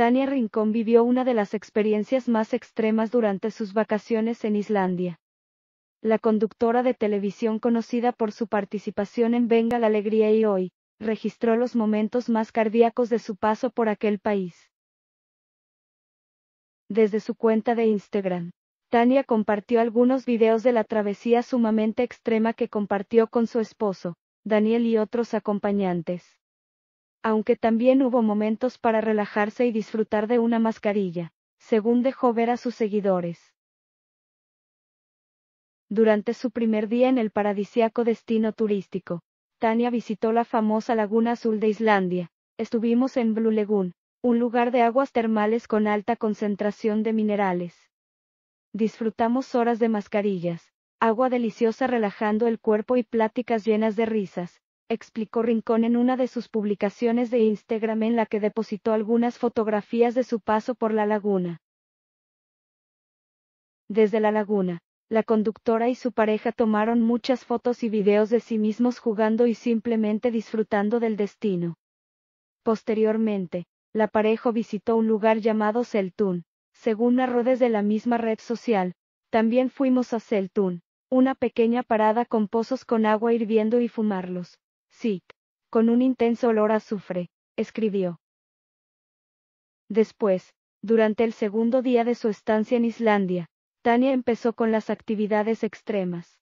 Tania Rincón vivió una de las experiencias más extremas durante sus vacaciones en Islandia. La conductora de televisión conocida por su participación en Venga la Alegría y Hoy, registró los momentos más cardíacos de su paso por aquel país. Desde su cuenta de Instagram, Tania compartió algunos videos de la travesía sumamente extrema que compartió con su esposo, Daniel y otros acompañantes aunque también hubo momentos para relajarse y disfrutar de una mascarilla, según dejó ver a sus seguidores. Durante su primer día en el paradisiaco destino turístico, Tania visitó la famosa Laguna Azul de Islandia. Estuvimos en Blue Lagoon, un lugar de aguas termales con alta concentración de minerales. Disfrutamos horas de mascarillas, agua deliciosa relajando el cuerpo y pláticas llenas de risas, explicó Rincón en una de sus publicaciones de Instagram en la que depositó algunas fotografías de su paso por la laguna. Desde la laguna, la conductora y su pareja tomaron muchas fotos y videos de sí mismos jugando y simplemente disfrutando del destino. Posteriormente, la pareja visitó un lugar llamado Celtún, según narró desde la misma red social. También fuimos a Celtún, una pequeña parada con pozos con agua hirviendo y fumarlos con un intenso olor a azufre, escribió. Después, durante el segundo día de su estancia en Islandia, Tania empezó con las actividades extremas.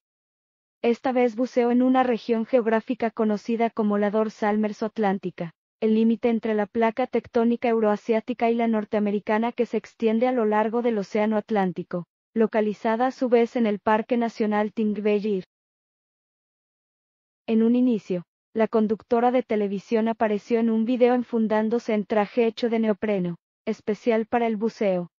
Esta vez buceó en una región geográfica conocida como la dorsal Atlántica, el límite entre la placa tectónica euroasiática y la norteamericana que se extiende a lo largo del Océano Atlántico, localizada a su vez en el Parque Nacional Tingvellir. En un inicio, la conductora de televisión apareció en un video enfundándose en traje hecho de neopreno, especial para el buceo.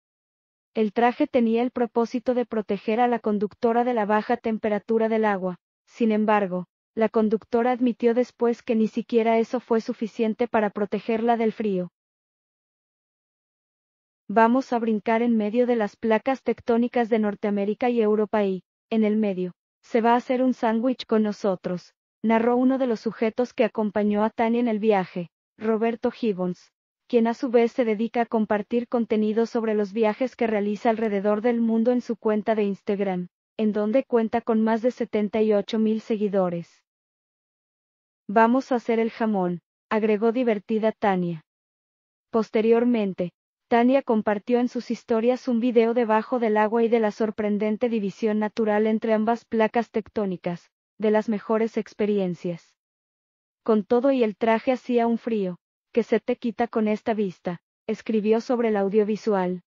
El traje tenía el propósito de proteger a la conductora de la baja temperatura del agua, sin embargo, la conductora admitió después que ni siquiera eso fue suficiente para protegerla del frío. Vamos a brincar en medio de las placas tectónicas de Norteamérica y Europa y, en el medio, se va a hacer un sándwich con nosotros narró uno de los sujetos que acompañó a Tania en el viaje, Roberto Gibbons, quien a su vez se dedica a compartir contenido sobre los viajes que realiza alrededor del mundo en su cuenta de Instagram, en donde cuenta con más de 78 mil seguidores. Vamos a hacer el jamón, agregó divertida Tania. Posteriormente, Tania compartió en sus historias un video debajo del agua y de la sorprendente división natural entre ambas placas tectónicas, de las mejores experiencias. Con todo y el traje hacía un frío, que se te quita con esta vista, escribió sobre el audiovisual.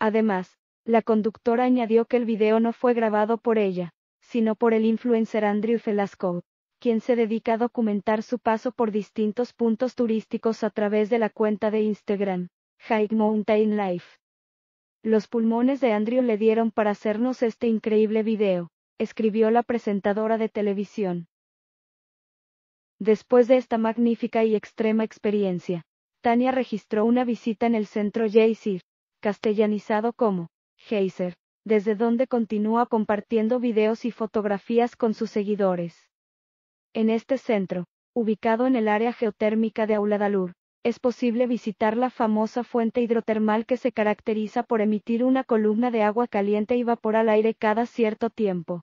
Además, la conductora añadió que el video no fue grabado por ella, sino por el influencer Andrew Felasco, quien se dedica a documentar su paso por distintos puntos turísticos a través de la cuenta de Instagram, High Mountain Life. Los pulmones de Andrew le dieron para hacernos este increíble video, escribió la presentadora de televisión. Después de esta magnífica y extrema experiencia, Tania registró una visita en el centro Geysir, castellanizado como Geyser, desde donde continúa compartiendo videos y fotografías con sus seguidores. En este centro, ubicado en el área geotérmica de Auladalur, es posible visitar la famosa fuente hidrotermal que se caracteriza por emitir una columna de agua caliente y vapor al aire cada cierto tiempo.